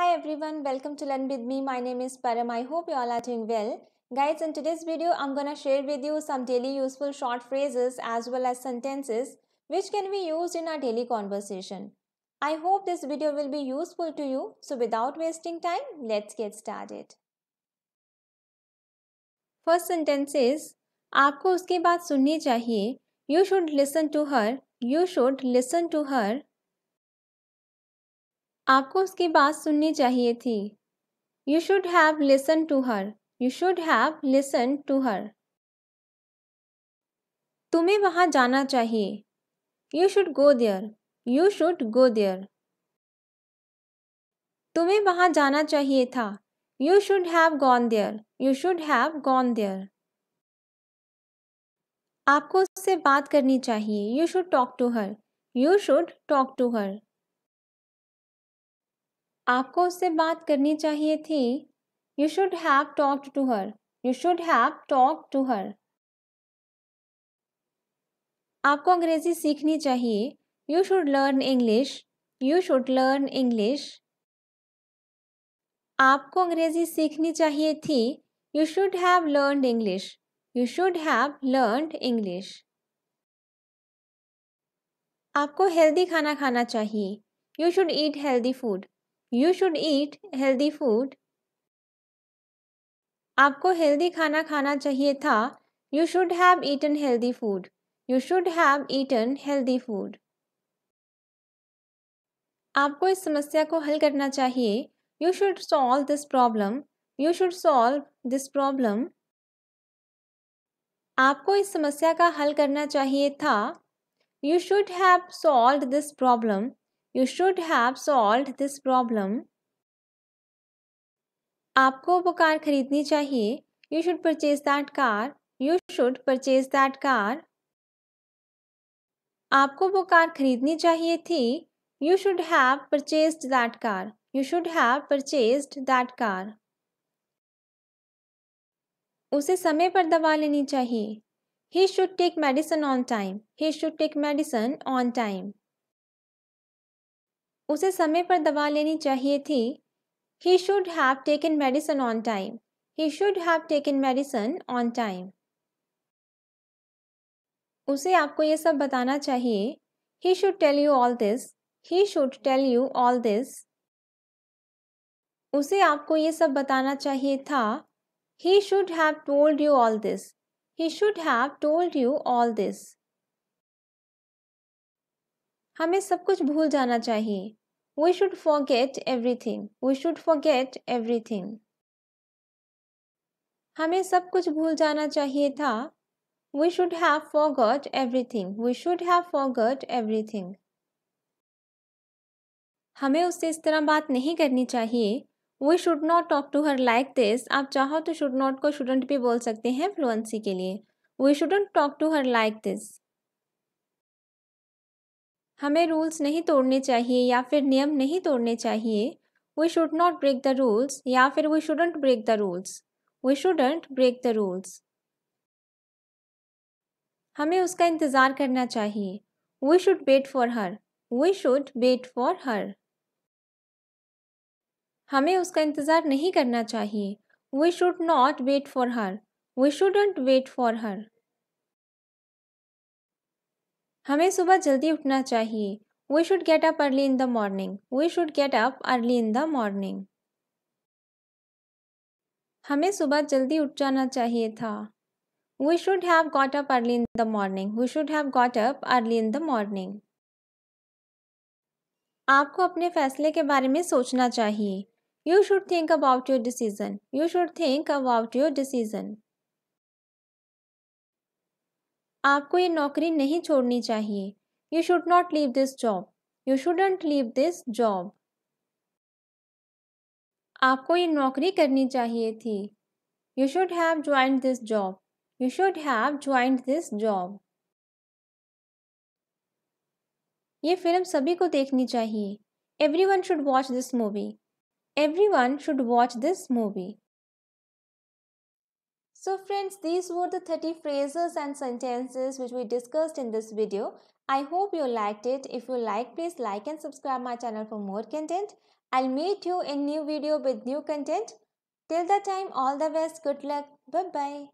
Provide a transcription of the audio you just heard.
Hi everyone, welcome to Learn With Me. My name is Param. I hope you all are doing well. Guys, in today's video, I'm gonna share with you some daily useful short phrases as well as sentences which can be used in our daily conversation. I hope this video will be useful to you. So without wasting time, let's get started. First sentence is, आपको उसकी बात सुननी चाहिए. You should listen to her. You should listen to her. आपको उसकी बात सुननी चाहिए थी you should have listen to her you should have listen to her तुम्हें वहाँ जाना चाहिए you should go there you should go there तुम्हें वहाँ जाना चाहिए था you should have gone there you should have gone there आपको उससे बात करनी चाहिए you should talk to her you should talk to her आपको उससे बात करनी चाहिए थी you should have talked to her you should have talk to her आपको अंग्रेजी सीखनी चाहिए you should learn English you should learn English आपको अंग्रेजी सीखनी चाहिए थी you should have learn English you should have learn English आपको हेल्दी खाना खाना चाहिए you should eat healthy food you should eat healthy food आपको हेल्दी खाना खाना चाहिए था you should have eaten healthy food you should have eaten healthy food आपको इस समस्या को हल करना चाहिए you should solve this problem you should solve this problem आपको इस समस्या का हल करना चाहिए था you should have solve this problem you should have solve this problem आपको वो कार खरीदनी चाहिए you should purchase that car you should purchase that car आपको वो कार खरीदनी चाहिए थी you should have purchase that car you should have purchase that car उसे समय पर दवा लेनी चाहिए he should take medicine on time he should take medicine on time उसे समय पर दवा लेनी चाहिए थी he should have taken medicine on time he should have taken medicine on time उसे आपको ये सब बताना चाहिए he should tell you all this he should tell you all this उसे आपको ये सब बताना चाहिए था he should have told you all this he should have told you all this हमें सब कुछ भूल जाना चाहिए We should forget everything. We should forget everything. हमें सब कुछ भूल जाना चाहिए था We should have forgot everything. We should have forgot everything. हमें उससे इस तरह बात नहीं करनी चाहिए we should not talk to her like this आप चाहो तो should not को shouldn't भी बोल सकते हैं fluency के लिए we shouldn't talk to her like this हमें रूल्स नहीं तोड़ने चाहिए या फिर नियम नहीं तोड़ने चाहिए we should not break the rules या फिर we shouldn't break the rules we shouldn't break the rules हमें उसका इंतज़ार करना चाहिए we should wait for her we should wait for her हमें उसका इंतज़ार नहीं करना चाहिए we should not wait for her we shouldn't wait for her हमें सुबह जल्दी उठना चाहिए we should get up early in the morning we should get up early in the morning हमें सुबह जल्दी उठ जाना चाहिए था we should have got up early in the morning we should have got up early in the morning आपको अपने फैसले के बारे में सोचना चाहिए you should think about your decision you should think about your decision आपको ये नौकरी नहीं छोड़नी चाहिए you should not leave this job you shouldn't leave this job आपको ये नौकरी करनी चाहिए थी you should have joined this job you should have joined this job ये फिल्म सभी को देखनी चाहिए everyone should watch this movie everyone should watch this movie So friends, these were the 30 phrases and sentences which we discussed in this video. I hope you liked it. If you like, please like and subscribe my channel for more content. I'll meet you in new video with new content. Till the time, all the best. Good luck. Bye-bye.